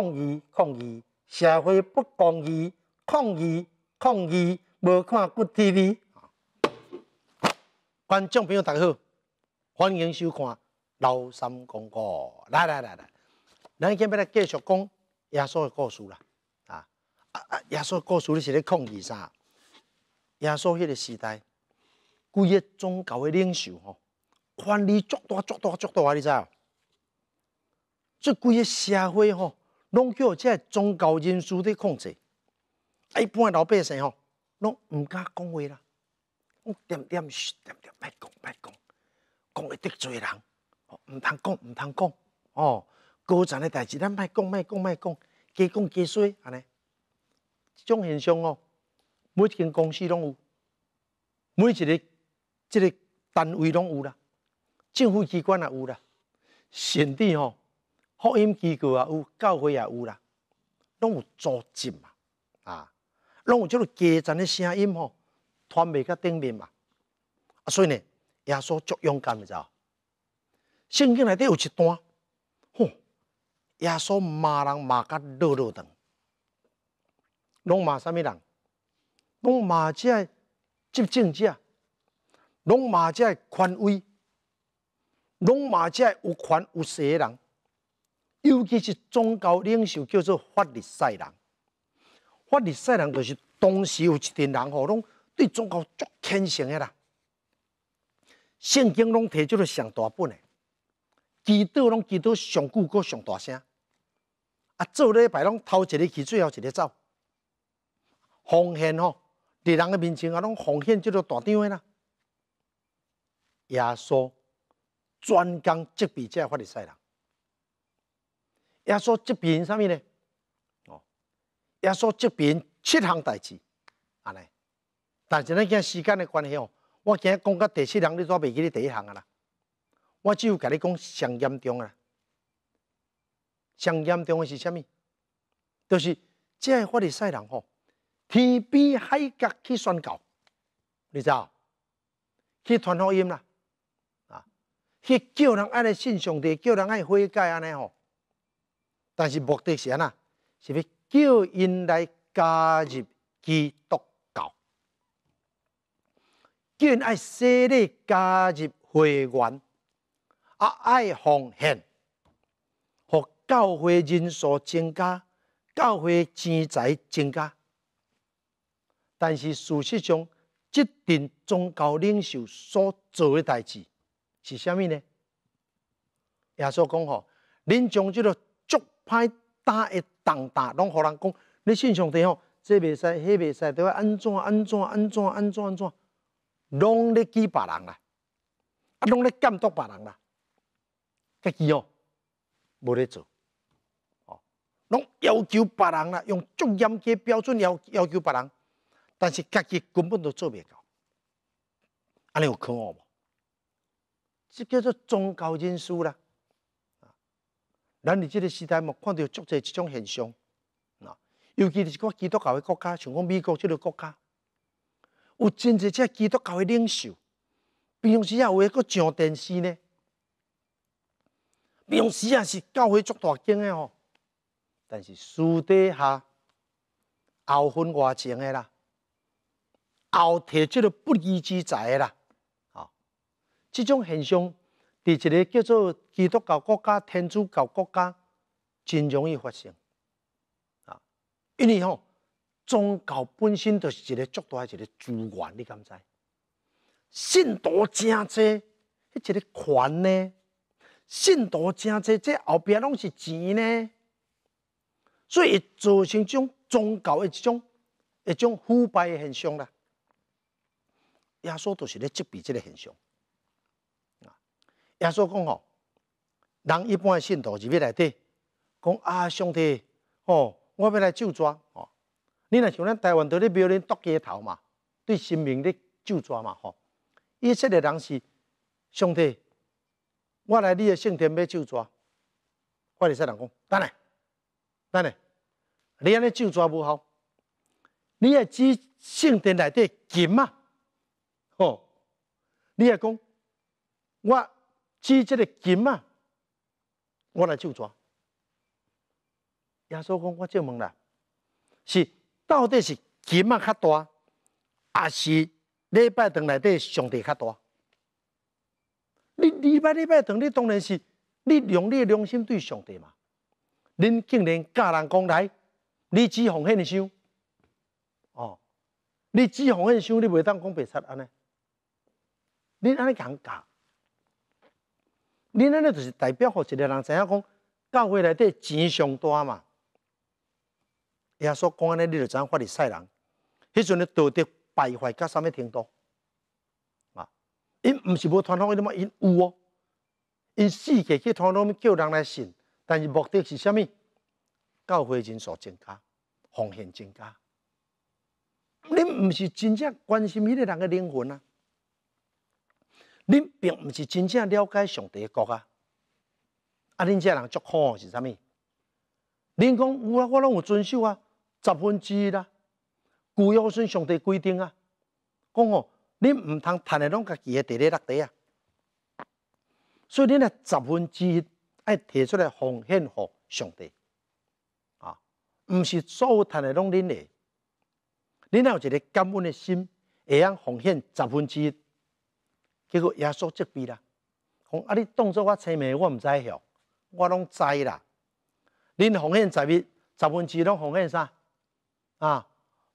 抗议，抗议！社会不公义，抗议，抗议！无看骨 TV。观众朋友，大家好，欢迎收看《老三广告》。来来来来，咱今日继续讲耶稣的故事啦！啊啊啊！耶稣的故事是咧抗议啥？耶稣迄个时代，几个宗教的领袖吼，权力足大足大足大，你知？这几个社会吼。拢叫个宗教人士伫控制，一般老百姓吼，拢毋敢讲话啦，讲点点嘘点点莫讲莫讲，讲会得罪人，毋通讲毋通讲哦，高层的代志咱莫讲莫讲莫讲，加讲加衰安尼。即种现象哦，每间公司拢有，每一个即个单位拢有啦，政府机关也有啦，甚至吼。福音机构啊，有教会也有啦，拢有组进嘛，啊，拢有即落基层的声音吼，传袂到顶面嘛，啊，所以呢，耶稣足勇敢，你知道？圣经内底有一段，吼，耶稣骂人骂甲热热等，拢骂啥物人？拢骂即执政者，拢骂即权威，拢骂即有权有势诶人。尤其是宗教领袖叫做法利赛人，法利赛人就是当时有一群人吼，拢对中国足虔诚诶啦。圣经拢摕即了上大本诶，基督拢基督上久歌上大声，啊做礼拜拢头一日去，最后一日走，奉献吼，伫人个面前啊拢奉献即落大张诶啦。耶稣专讲即笔只法利赛人。耶稣即边啥物咧？哦，耶稣即边七项代志，安尼。但是咱见时间的关系哦，我今讲到第七项，你煞未记咧第一行啊啦。我只有甲你讲上严重啊啦。上严重的是啥物？就是这下我哋世人哦，天边海角去宣告，你知道？去传福音啦，啊！去叫人爱信上帝，叫人爱悔改，安尼吼。但是目的是安怎？是要叫因来加入基督教，叫因爱洗礼加入会员，啊爱奉献，互教会人数增加，教会钱财增加。但是事实上，即阵宗教领袖所做诶代志是虾米呢？耶稣讲吼，恁将即个。歹打一打打，拢互人讲，你信上帝吼，这袂使，迄袂使，对伐？安怎安怎安怎安怎安怎？拢咧举报人啦，啊，拢咧监督别人啦，家己哦，无咧做，哦，拢要求别人啦，用最严格标准要要求别人，但是家己根本都做袂到，安尼有可恶无？这叫做宗教因素啦。咱伫即个时代嘛，看到足侪即种现象，喏，尤其是一个基督教的国家，像讲美国即个国家，有真侪即个基督教的领袖，平常时也有个上电视呢，平常时也是教会足大经的吼，但是私底下后分外情的啦，后摕即个不义之财的啦，哦，即种现象。在一个叫做基督教国家、天主教国家，真容易发生啊！因为吼，宗教本身就是一个足大一个资源，你敢知？信徒真多，迄一个权呢？信徒真多，这后壁拢是钱呢？所以造成种宗教的一种一种腐败现象啦。耶稣都是咧，这笔这个现象。耶稣讲吼，人一般的信徒就欲来对，讲啊，兄弟，吼，我要来救抓，吼，你若像咱台湾都咧庙里剁街头嘛，对神明咧救抓嘛，吼，伊些的人是，兄弟，我来你的圣殿要救抓，我哋说人讲，等下，等下，你安尼救抓无效，你也只圣殿内底金嘛，吼，你也讲，我。只即个金啊，我来就抓。耶稣讲，我借问啦，是到底是金啊较大，还是礼拜堂内底上帝较大？你礼拜礼拜堂，你当然是你用你良心对上帝嘛？恁竟然教人讲来，你只红恨的想，哦，你只红恨想，你袂当讲白贼安尼。你安尼讲教。恁安尼就是代表，互一个人知影讲，教会内底钱上大嘛。耶稣讲安尼，你就知影法理使人？迄阵的道德败坏，加啥物程度？啊，因毋是无传统，福嘛，因有哦。因四界去传统叫人来信，但是目的是啥物？教会人数增加，奉献增加。恁毋是真正关心迄个人嘅灵魂啊？恁并毋是真正了解上帝诶国啊！啊，恁遮人足好是啥物？恁讲有啊，我拢有遵守啊，十分之一啦。古尧算上帝规定啊，讲哦，恁毋通趁诶拢家己诶地咧落地啊。所以恁诶十分之一爱提出来奉献互上帝啊，毋是所有趁诶拢恁诶。恁若有一个感恩诶心，会用奉献十分之一。结果耶稣即备啦，讲啊！你当作我清明，我毋知晓，我拢知啦。恁奉献十一十分之拢奉献啥？啊，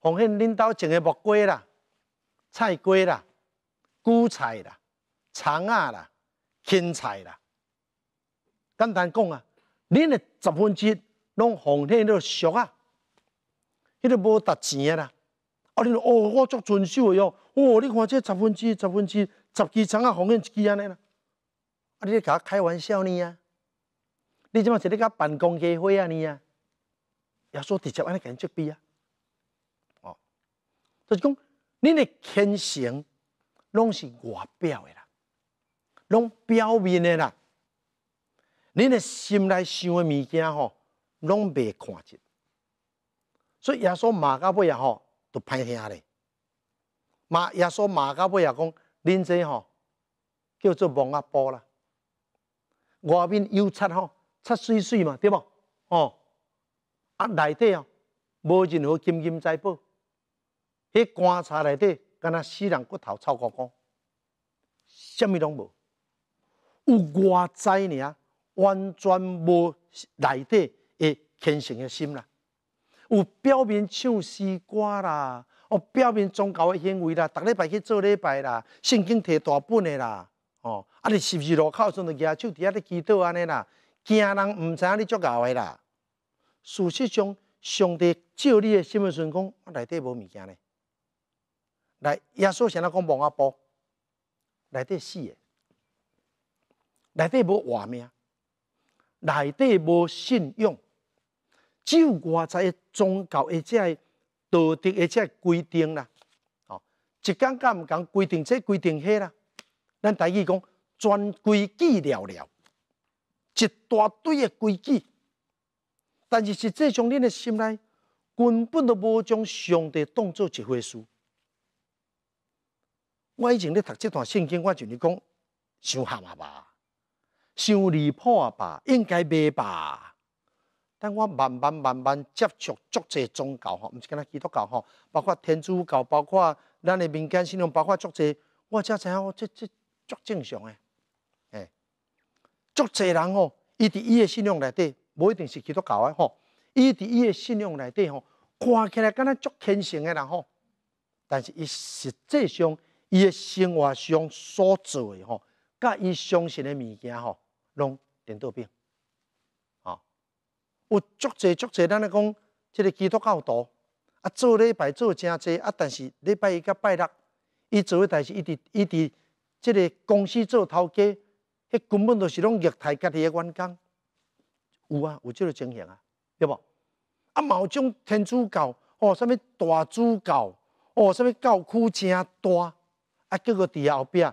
奉献恁兜种嘅木瓜啦、菜瓜啦、韭菜啦、葱啊啦、芹菜啦。简单讲啊，恁嘅十分之拢奉献到俗啊，迄个无值钱啊啦。啊，你哦，我足遵守诶哦。哦，你看这十分之，十分之。十几层啊，红印，一几安尼啦！啊，你咧甲我开玩笑呢啊？你即嘛是咧甲办公家会啊尼啊？耶稣直接安尼甲人作比啊！哦，就是讲，恁的虔诚拢是外表的啦，拢表面的啦，恁的心内想的物件吼，拢未看见。所以耶稣骂到尾也吼都歹听咧，骂耶稣骂到尾也讲。恁这吼叫做蒙阿波啦，外面油漆吼擦水水嘛，对不？哦，啊，内底哦无任何金银财宝，迄棺材内底敢若死人骨头臭光光，什么拢无，有外在呢，完全无内底诶虔诚诶心啦，有表面唱戏歌啦。哦，表面宗教嘅行为啦，逐礼拜去做礼拜啦，圣经摕大本嘅啦，哦，啊，你是时是路口上就去啊，手伫遐咧祈祷安尼啦，惊人毋知影你足假话啦。事实上，上帝照你嘅心嘅顺讲，内底无物件咧。来，耶稣先阿讲帮我补，内底死嘅，内底无活命，内底无信用，只有我在宗教诶，即道德而且规定啦，哦，一工干唔讲规定这规定那啦，咱大意讲全规矩了了，一大堆的规矩，但是实际上恁的心内根本都无将上帝当作一回事。我以前咧读这段圣经，我就咧讲，想喊阿吧，想离谱啊吧，应该袂吧。但我慢慢慢慢接触足侪宗教吼，毋是讲啊基督教吼，包括天主教，包括咱的民间信仰，包括足侪，我才知影哦，这这足正常诶，诶，足侪人吼，伊伫伊的信仰内底，无一定是基督教诶吼，伊伫伊的信仰内底吼，看起来敢若足虔诚诶啦吼，但是伊实际上伊的生活上所做吼，甲伊相信的物件吼，拢颠倒变。有足侪足侪，咱来讲，即个基督教徒，啊做礼拜做真侪，啊但是礼拜一甲拜六，伊做诶代志，伊伫伊伫即个公司做头家，迄根本都是拢业态家己诶员工，有啊，有即个情形啊，对无？啊嘛有种天主教，哦，啥物大主教，哦，啥物教区真大，啊，结果伫后壁，摕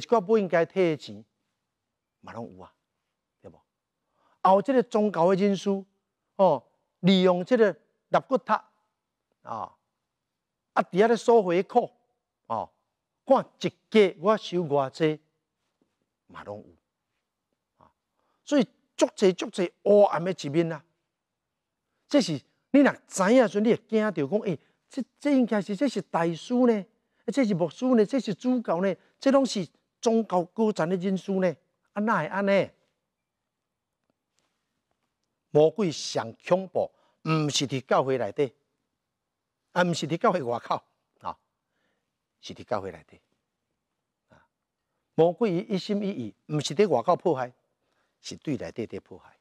一寡不应该摕诶钱，嘛拢有啊。后，这个宗教的人士，哦，利用这个肋骨塔啊，啊底下咧收回扣，哦，看一家我收偌济，嘛拢有，啊，所以足济足济黑暗的一面啊，这是你若知影时，你会惊到讲，诶，这这应该是这是大师呢，这是牧师呢，这是主教呢，这拢是宗教高层的人士呢，啊哪会安尼？魔鬼上恐怖，毋是伫教会内底，啊，毋是伫教会外口，啊，是伫教会内底。啊，魔鬼伊一心一意，毋是伫外口迫害，是对内底的迫害。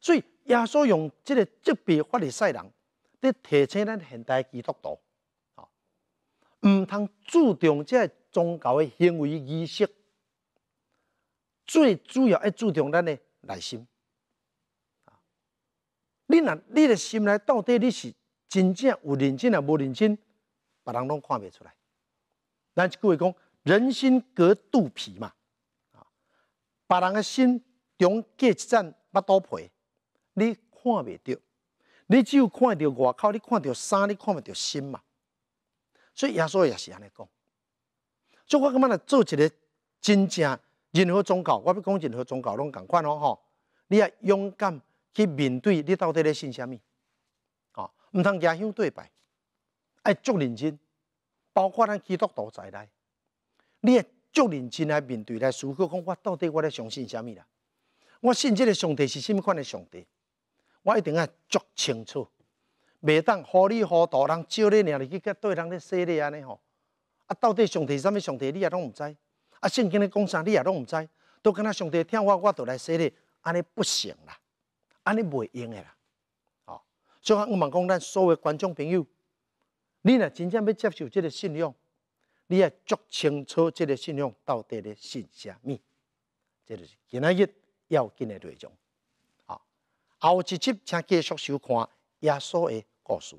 所以，耶稣用即个责备法利赛人，伫提醒咱现代基督徒，啊，毋通注重即个宗教的行为仪式，最主要要注重咱的内心。你若你的心内到底你是真正有认真啊，无认真，别人拢看未出来。咱一句话讲，人心隔肚皮嘛，啊，人的心中隔一层巴肚皮，你看未到，你只有看到外口，你看到山，你看未到心嘛。所以耶稣也是安尼讲。所以我感觉呐，做一个真正任何宗教，我要讲任何宗教拢共款哦，吼，你要勇敢。去面对你到底咧信啥物哦，毋通家乡对白，爱足认真，包括咱基督徒在内，你也足认真来面对来思考，讲我到底我咧相信啥物啦？我信即个上帝是啥物款的上帝？我一定要足清楚，袂当糊里糊涂，人照你入去甲对人咧说的安尼吼。啊，到底上帝是啥物上帝？你也拢毋知。啊，圣经咧讲啥，你也拢毋知，都敢若上帝听我我斗来说的安尼不行啦。安尼袂用诶啦，所以我们讲咱所有观众朋友，你若真正要接受这个信仰，你要足清楚这个信仰到底咧信相咪？这就是今日要紧的内容，好，后一集请继续收看耶稣诶故事。